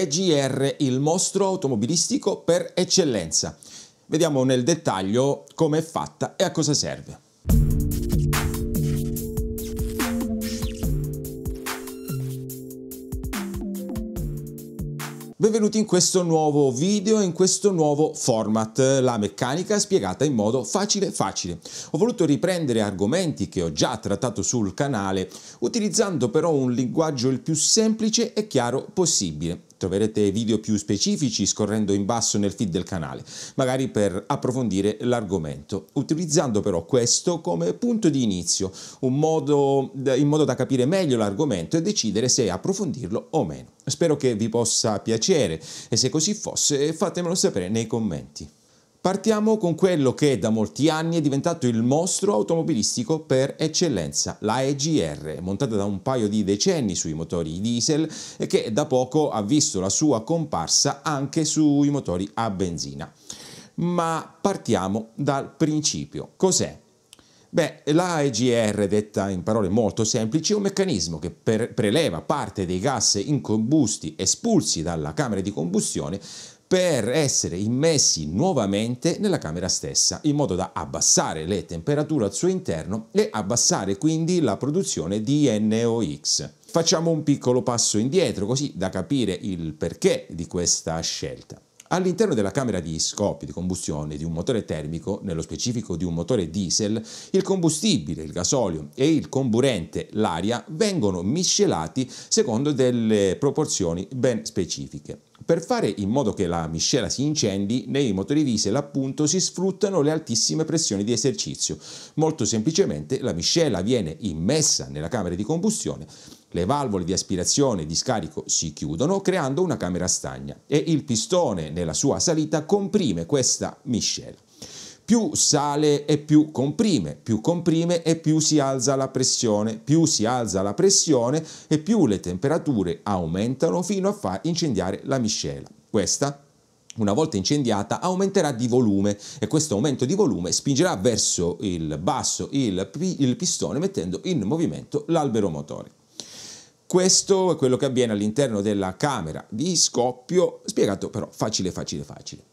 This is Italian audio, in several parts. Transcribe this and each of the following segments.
EGR, il mostro automobilistico per eccellenza. Vediamo nel dettaglio come è fatta e a cosa serve. Benvenuti in questo nuovo video, in questo nuovo format, la meccanica spiegata in modo facile facile. Ho voluto riprendere argomenti che ho già trattato sul canale, utilizzando però un linguaggio il più semplice e chiaro possibile. Troverete video più specifici scorrendo in basso nel feed del canale, magari per approfondire l'argomento, utilizzando però questo come punto di inizio, modo, eh, in modo da capire meglio l'argomento e decidere se approfondirlo o meno. Spero che vi possa piacere e se così fosse fatemelo sapere nei commenti. Partiamo con quello che da molti anni è diventato il mostro automobilistico per eccellenza, la EGR, montata da un paio di decenni sui motori diesel e che da poco ha visto la sua comparsa anche sui motori a benzina. Ma partiamo dal principio. Cos'è Beh, la EGR, detta in parole molto semplici, è un meccanismo che preleva parte dei gas in combusti espulsi dalla camera di combustione per essere immessi nuovamente nella camera stessa, in modo da abbassare le temperature al suo interno e abbassare quindi la produzione di NOx. Facciamo un piccolo passo indietro così da capire il perché di questa scelta. All'interno della camera di scoppio di combustione di un motore termico, nello specifico di un motore diesel, il combustibile, il gasolio e il comburente, l'aria, vengono miscelati secondo delle proporzioni ben specifiche. Per fare in modo che la miscela si incendi, nei motori diesel appunto si sfruttano le altissime pressioni di esercizio. Molto semplicemente la miscela viene immessa nella camera di combustione le valvole di aspirazione e di scarico si chiudono creando una camera stagna e il pistone nella sua salita comprime questa miscela più sale e più comprime, più comprime e più si alza la pressione, più si alza la pressione e più le temperature aumentano fino a far incendiare la miscela. Questa una volta incendiata aumenterà di volume e questo aumento di volume spingerà verso il basso il, il pistone mettendo in movimento l'albero motore. Questo è quello che avviene all'interno della camera di scoppio, spiegato però facile facile facile.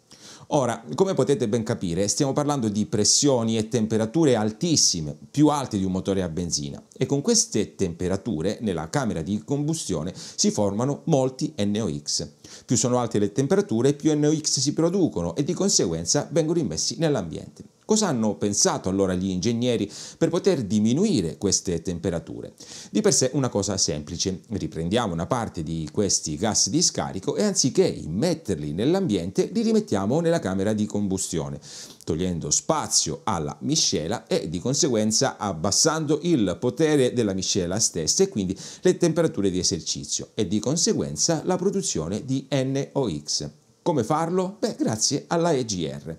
Ora, come potete ben capire, stiamo parlando di pressioni e temperature altissime, più alte di un motore a benzina, e con queste temperature nella camera di combustione si formano molti NOx. Più sono alte le temperature, più NOx si producono e di conseguenza vengono immessi nell'ambiente. Cosa hanno pensato allora gli ingegneri per poter diminuire queste temperature? Di per sé una cosa semplice, riprendiamo una parte di questi gas di scarico e anziché immetterli nell'ambiente li rimettiamo nella camera di combustione, togliendo spazio alla miscela e di conseguenza abbassando il potere della miscela stessa e quindi le temperature di esercizio e di conseguenza la produzione di NOx. Come farlo? Beh, grazie alla EGR.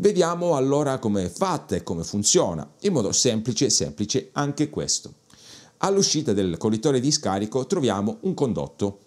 Vediamo allora come è fatta e come funziona, in modo semplice, semplice anche questo. All'uscita del collettore di scarico troviamo un condotto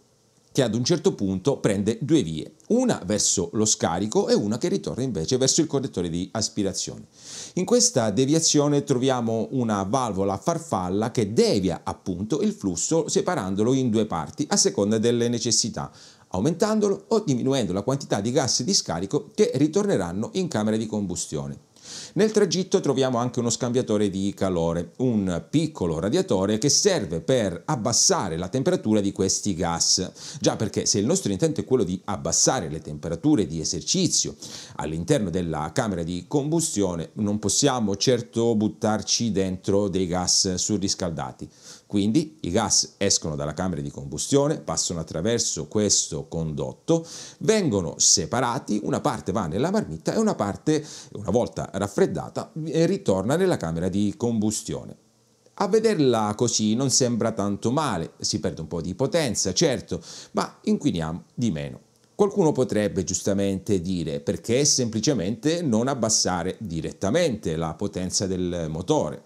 che ad un certo punto prende due vie, una verso lo scarico e una che ritorna invece verso il correttore di aspirazione. In questa deviazione troviamo una valvola farfalla che devia appunto il flusso separandolo in due parti a seconda delle necessità, aumentandolo o diminuendo la quantità di gas di scarico che ritorneranno in camera di combustione. Nel tragitto troviamo anche uno scambiatore di calore, un piccolo radiatore che serve per abbassare la temperatura di questi gas. Già perché se il nostro intento è quello di abbassare le temperature di esercizio all'interno della camera di combustione, non possiamo certo buttarci dentro dei gas surriscaldati. Quindi i gas escono dalla camera di combustione, passano attraverso questo condotto, vengono separati, una parte va nella marmitta e una parte, una volta raffreddata, eh, ritorna nella camera di combustione. A vederla così non sembra tanto male, si perde un po' di potenza, certo, ma inquiniamo di meno. Qualcuno potrebbe giustamente dire perché semplicemente non abbassare direttamente la potenza del motore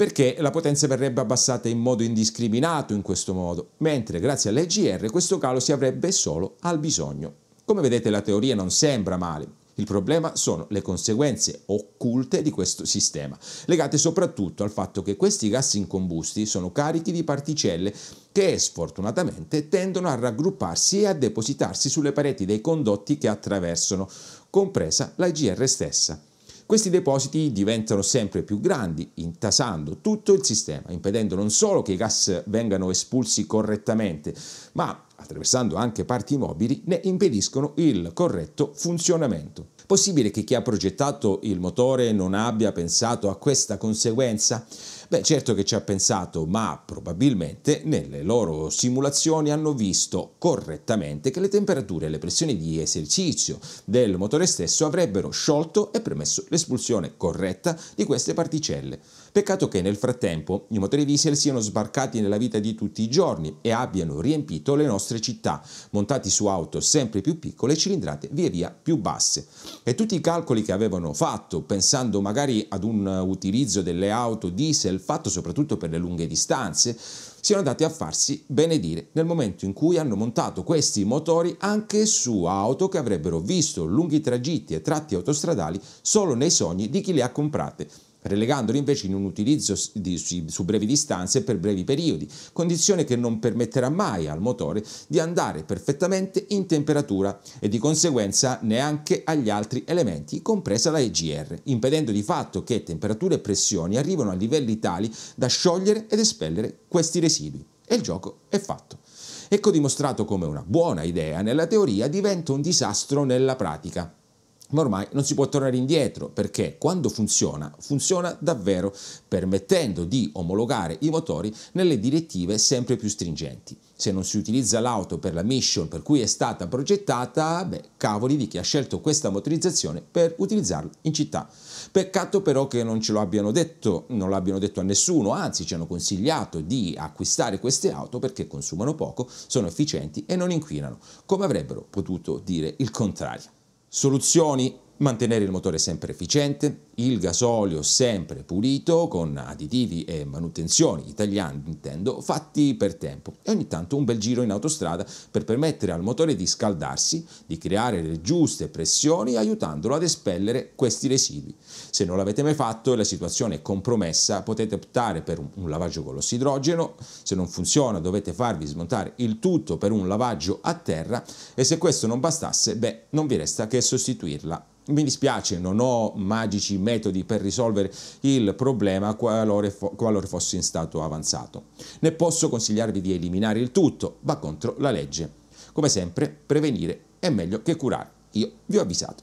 perché la potenza verrebbe abbassata in modo indiscriminato in questo modo, mentre grazie all'EGR questo calo si avrebbe solo al bisogno. Come vedete la teoria non sembra male, il problema sono le conseguenze occulte di questo sistema, legate soprattutto al fatto che questi gas incombusti sono carichi di particelle che sfortunatamente tendono a raggrupparsi e a depositarsi sulle pareti dei condotti che attraversano, compresa la IGR stessa. Questi depositi diventano sempre più grandi, intasando tutto il sistema, impedendo non solo che i gas vengano espulsi correttamente, ma attraversando anche parti mobili, ne impediscono il corretto funzionamento. Possibile che chi ha progettato il motore non abbia pensato a questa conseguenza? Beh, certo che ci ha pensato, ma probabilmente nelle loro simulazioni hanno visto correttamente che le temperature e le pressioni di esercizio del motore stesso avrebbero sciolto e permesso l'espulsione corretta di queste particelle. Peccato che nel frattempo i motori diesel siano sbarcati nella vita di tutti i giorni e abbiano riempito le nostre città, montati su auto sempre più piccole e cilindrate via via più basse. E tutti i calcoli che avevano fatto, pensando magari ad un utilizzo delle auto diesel del fatto, soprattutto per le lunghe distanze, siano andati a farsi benedire nel momento in cui hanno montato questi motori anche su auto che avrebbero visto lunghi tragitti e tratti autostradali solo nei sogni di chi le ha comprate relegandoli invece in un utilizzo di, su brevi distanze e per brevi periodi, condizione che non permetterà mai al motore di andare perfettamente in temperatura e di conseguenza neanche agli altri elementi, compresa la EGR, impedendo di fatto che temperature e pressioni arrivino a livelli tali da sciogliere ed espellere questi residui. E il gioco è fatto. Ecco dimostrato come una buona idea nella teoria diventa un disastro nella pratica ma ormai non si può tornare indietro perché quando funziona, funziona davvero permettendo di omologare i motori nelle direttive sempre più stringenti. Se non si utilizza l'auto per la mission per cui è stata progettata, beh, cavoli di chi ha scelto questa motorizzazione per utilizzarla in città. Peccato però che non ce lo abbiano detto, non l'abbiano detto a nessuno, anzi ci hanno consigliato di acquistare queste auto perché consumano poco, sono efficienti e non inquinano, come avrebbero potuto dire il contrario soluzioni mantenere il motore sempre efficiente, il gasolio sempre pulito con additivi e manutenzioni italiani intendo fatti per tempo e ogni tanto un bel giro in autostrada per permettere al motore di scaldarsi, di creare le giuste pressioni aiutandolo ad espellere questi residui. Se non l'avete mai fatto e la situazione è compromessa potete optare per un lavaggio con l'ossidrogeno, se non funziona dovete farvi smontare il tutto per un lavaggio a terra e se questo non bastasse beh non vi resta che sostituirla mi dispiace, non ho magici metodi per risolvere il problema qualora, qualora fosse in stato avanzato. Ne posso consigliarvi di eliminare il tutto, va contro la legge. Come sempre, prevenire è meglio che curare. Io vi ho avvisato.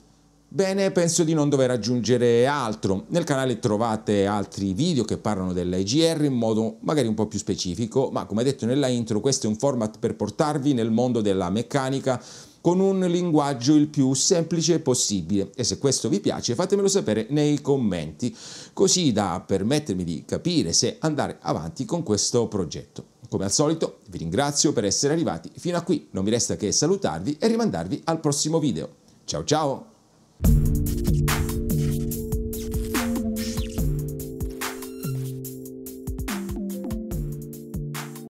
Bene, penso di non dover aggiungere altro. Nel canale trovate altri video che parlano dell'IGR in modo magari un po' più specifico, ma come detto nella intro questo è un format per portarvi nel mondo della meccanica con un linguaggio il più semplice possibile e se questo vi piace fatemelo sapere nei commenti così da permettermi di capire se andare avanti con questo progetto. Come al solito vi ringrazio per essere arrivati fino a qui, non mi resta che salutarvi e rimandarvi al prossimo video. Ciao ciao!